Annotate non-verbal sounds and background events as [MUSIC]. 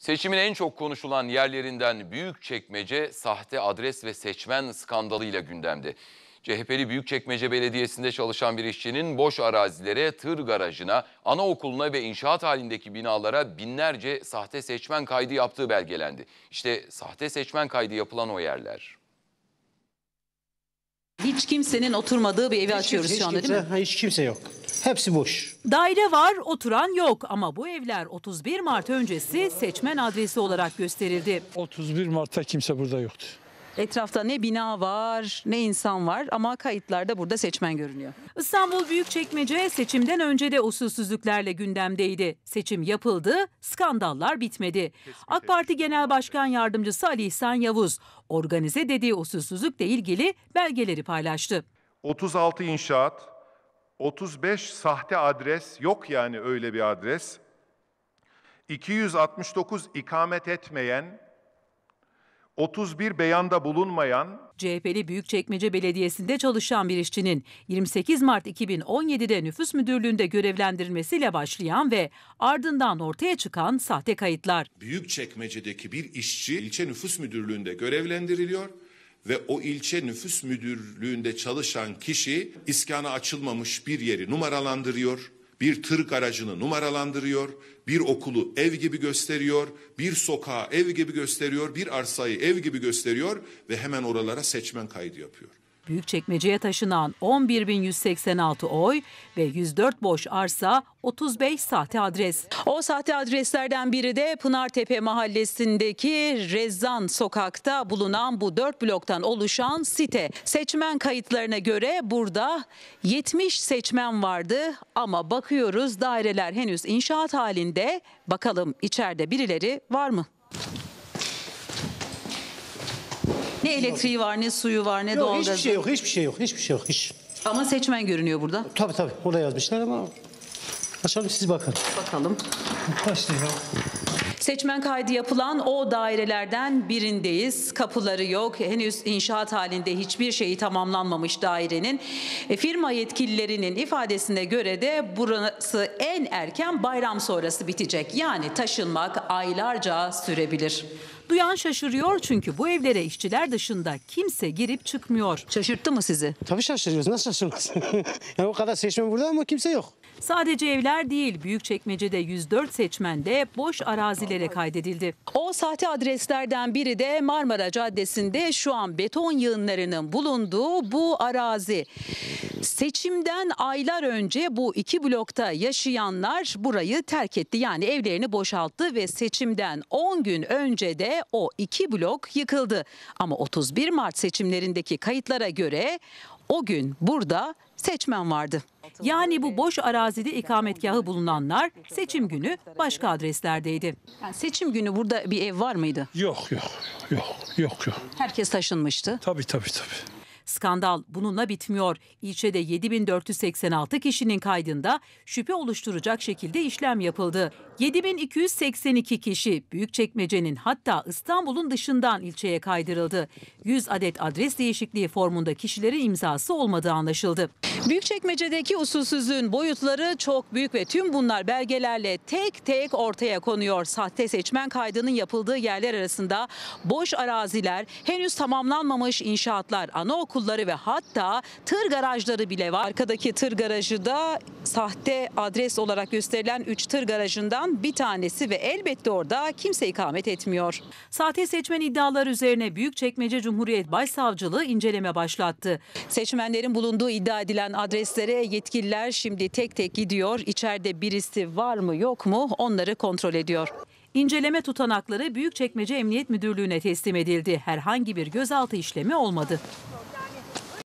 Seçimin en çok konuşulan yerlerinden büyük çekmece sahte adres ve seçmen skandalıyla gündemde. CHP'li Büyükçekmece Belediyesi'nde çalışan bir işçinin boş arazilere, tır garajına, anaokuluna ve inşaat halindeki binalara binlerce sahte seçmen kaydı yaptığı belgelendi. İşte sahte seçmen kaydı yapılan o yerler. Hiç kimsenin oturmadığı bir evi açıyoruz hiç şu anda değil mi? hiç kimse yok. Hepsi boş. Daire var, oturan yok ama bu evler 31 Mart öncesi seçmen adresi olarak gösterildi. 31 Mart'ta kimse burada yoktu. Etrafta ne bina var ne insan var ama kayıtlarda burada seçmen görünüyor. İstanbul Büyükçekmece seçimden önce de usulsüzlüklerle gündemdeydi. Seçim yapıldı, skandallar bitmedi. AK Parti Genel Başkan Yardımcısı Ali İhsan Yavuz organize dediği usulsüzlükle ilgili belgeleri paylaştı. 36 inşaat, 35 sahte adres, yok yani öyle bir adres. 269 ikamet etmeyen, 31 beyanda bulunmayan CHP'li Büyükçekmece Belediyesi'nde çalışan bir işçinin 28 Mart 2017'de nüfus müdürlüğünde görevlendirilmesiyle başlayan ve ardından ortaya çıkan sahte kayıtlar. Büyükçekmece'deki bir işçi ilçe nüfus müdürlüğünde görevlendiriliyor ve o ilçe nüfus müdürlüğünde çalışan kişi iskana açılmamış bir yeri numaralandırıyor, bir tır aracını numaralandırıyor, bir okulu ev gibi gösteriyor, bir sokağı ev gibi gösteriyor, bir arsayı ev gibi gösteriyor ve hemen oralara seçmen kaydı yapıyor. Büyükçekmece'ye taşınan 11.186 oy ve 104 boş arsa 35 sahte adres. O sahte adreslerden biri de Pınartepe mahallesindeki Rezzan sokakta bulunan bu 4 bloktan oluşan site. Seçmen kayıtlarına göre burada 70 seçmen vardı ama bakıyoruz daireler henüz inşaat halinde. Bakalım içeride birileri var mı? ne elektriği var, ne suyu var, ne Yok doğalgazı. hiçbir şey yok, hiçbir şey yok, hiçbir şey yok. Hiç. Ama seçmen görünüyor burada. Tabii tabii burada yazmışlar ama açalım siz bakın. Bakalım. Başlıyor. Seçmen kaydı yapılan o dairelerden birindeyiz. Kapıları yok. Henüz inşaat halinde hiçbir şeyi tamamlanmamış dairenin. E, firma yetkililerinin ifadesine göre de burası en erken bayram sonrası bitecek. Yani taşınmak aylarca sürebilir. Duyan şaşırıyor çünkü bu evlere işçiler dışında kimse girip çıkmıyor. Şaşırttı mı sizi? Tabii şaşırıyoruz. Nasıl şaşırmaz? [LAUGHS] yani o kadar seçmen burada ama kimse yok. Sadece evler değil, Büyükçekmece'de 104 seçmen de boş arazilere kaydedildi. O sahte adreslerden biri de Marmara Caddesi'nde şu an beton yığınlarının bulunduğu bu arazi. Seçimden aylar önce bu iki blokta yaşayanlar burayı terk etti. Yani evlerini boşalttı ve seçimden 10 gün önce de o iki blok yıkıldı. Ama 31 Mart seçimlerindeki kayıtlara göre o gün burada seçmen vardı. Yani bu boş arazide ikametgahı bulunanlar seçim günü başka adreslerdeydi. Yani seçim günü burada bir ev var mıydı? Yok yok yok yok yok. Herkes taşınmıştı. Tabii tabii tabii. Skandal bununla bitmiyor. İlçede 7486 kişinin kaydında şüphe oluşturacak şekilde işlem yapıldı. 7282 kişi Büyükçekmece'nin hatta İstanbul'un dışından ilçeye kaydırıldı. 100 adet adres değişikliği formunda kişilerin imzası olmadığı anlaşıldı. Büyükçekmece'deki usulsüzlüğün boyutları çok büyük ve tüm bunlar belgelerle tek tek ortaya konuyor. Sahte seçmen kaydının yapıldığı yerler arasında boş araziler, henüz tamamlanmamış inşaatlar, anaokullar, yolları ve hatta tır garajları bile var. Arkadaki tır garajı da sahte adres olarak gösterilen 3 tır garajından bir tanesi ve elbette orada kimse ikamet etmiyor. Sahte seçmen iddiaları üzerine Büyükçekmece Cumhuriyet Başsavcılığı inceleme başlattı. Seçmenlerin bulunduğu iddia edilen adreslere yetkililer şimdi tek tek gidiyor. İçeride birisi var mı yok mu onları kontrol ediyor. İnceleme tutanakları Büyükçekmece Emniyet Müdürlüğü'ne teslim edildi. Herhangi bir gözaltı işlemi olmadı.